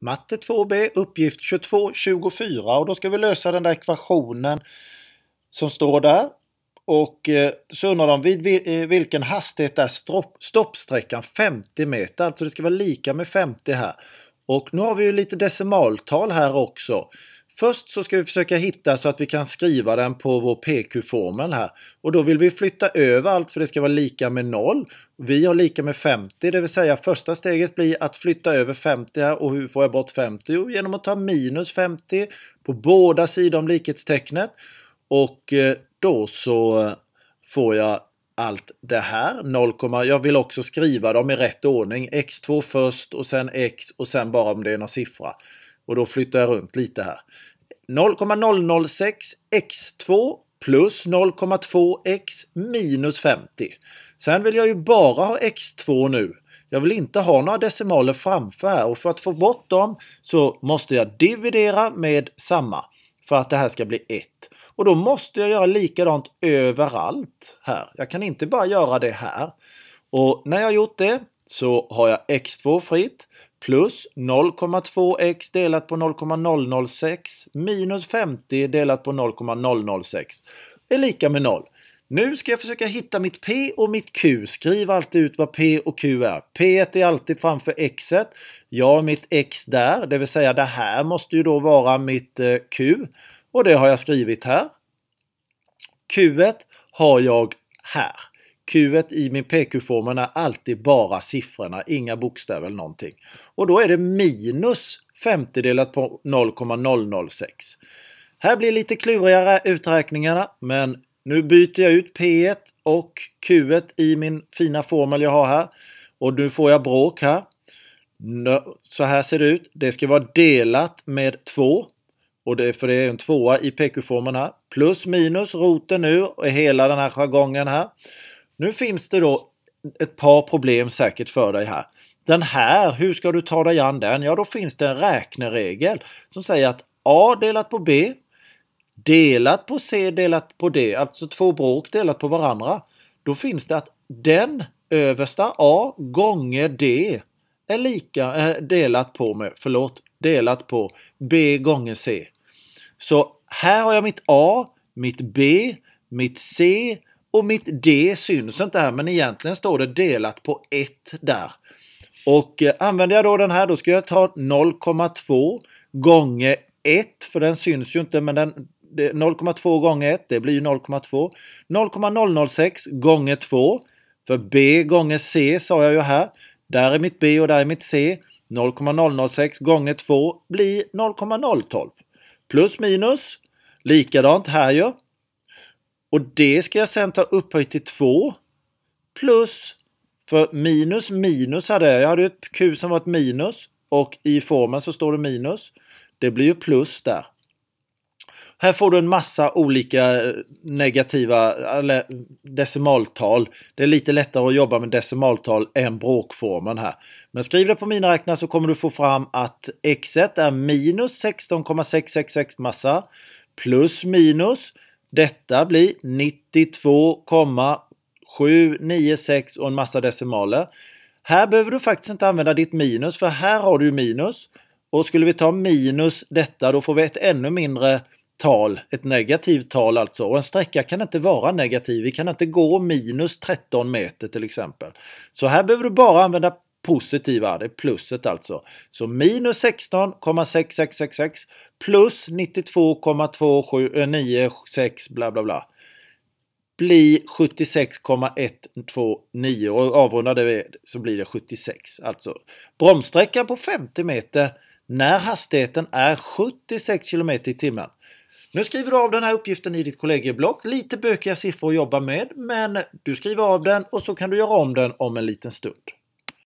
Matte 2b, uppgift 2224 och då ska vi lösa den där ekvationen som står där. Och eh, så undrar de vid eh, vilken hastighet är stopp, stoppsträckan 50 meter? Alltså det ska vara lika med 50 här. Och nu har vi ju lite decimaltal här också. Först så ska vi försöka hitta så att vi kan skriva den på vår PQ-formel här. Och då vill vi flytta över allt för det ska vara lika med 0. Vi har lika med 50, det vill säga första steget blir att flytta över 50 här. Och hur får jag bort 50? Jo, genom att ta minus 50 på båda sidor om likhetstecknet. Och eh, då så får jag allt det här. 0, jag vill också skriva dem i rätt ordning. x2 först och sen x och sen bara om det är någon siffra. Och då flyttar jag runt lite här. 0,006 x2 plus 0,2x minus 50. Sen vill jag ju bara ha x2 nu. Jag vill inte ha några decimaler framför här och för att få bort dem så måste jag dividera med samma för att det här ska bli 1. Och då måste jag göra likadant överallt här. Jag kan inte bara göra det här. Och när jag gjort det så har jag x2 fritt plus 0,2x delat på 0,006 minus 50 delat på 0,006 är lika med 0. Nu ska jag försöka hitta mitt P och mitt Q. Skriv alltid ut vad P och Q är. p är alltid framför X. -et. Jag har mitt X där, det vill säga det här måste ju då vara mitt eh, Q. Och det har jag skrivit här. q har jag här. Q i min PQ-formel är alltid bara siffrorna, inga bokstäver eller någonting. Och då är det minus femtedelat på 0,006. Här blir lite klurigare uträkningarna, men nu byter jag ut P1 och q i min fina formel jag har här. Och nu får jag bråk här. Så här ser det ut. Det ska vara delat med 2. Och det, är för det är en tvåa i PQ-formen här. Plus minus roten nu och hela den här jargongen här. Nu finns det då ett par problem säkert för dig här. Den här, hur ska du ta dig an den? Ja, då finns det en räkneregel som säger att A delat på B delat på C delat på D, alltså två bråk delat på varandra. Då finns det att den översta A gånger D är lika eh, delat på med, förlåt, delat på B gånger C. Så här har jag mitt A, mitt B, mitt C, och mitt D syns inte här men egentligen står det delat på 1 där. Och eh, använder jag då den här då ska jag ta 0,2 gånger 1 för den syns ju inte men 0,2 gånger 1 det blir ju 0,2. 0,006 gånger 2 för B gånger C sa jag ju här. Där är mitt B och där är mitt C. 0,006 gånger 2 blir 0,012. Plus minus. Likadant här ju. Och det ska jag sen ta upphöjt till 2 plus, för minus minus hade jag. Jag hade ett Q som var ett minus och i formen så står det minus. Det blir ju plus där. Här får du en massa olika eh, negativa decimaltal. Det är lite lättare att jobba med decimaltal än bråkformen här. Men skriv det på mina räkna så kommer du få fram att x1 är minus 16,666 massa plus minus detta blir 92,796 och en massa decimaler. Här behöver du faktiskt inte använda ditt minus för här har du minus. Och skulle vi ta minus detta då får vi ett ännu mindre tal, ett negativt tal alltså. Och en sträcka kan inte vara negativ. Vi kan inte gå minus 13 meter till exempel. Så här behöver du bara använda positiva, det är plusset alltså. Så minus 16,6666 plus 92,296 eh, bla bla bla blir 76,129 och avrundar det så blir det 76. Alltså bromssträckan på 50 meter när hastigheten är 76 km i timmen. Nu skriver du av den här uppgiften i ditt kollegieblock. Lite bökiga siffror att jobba med men du skriver av den och så kan du göra om den om en liten stund.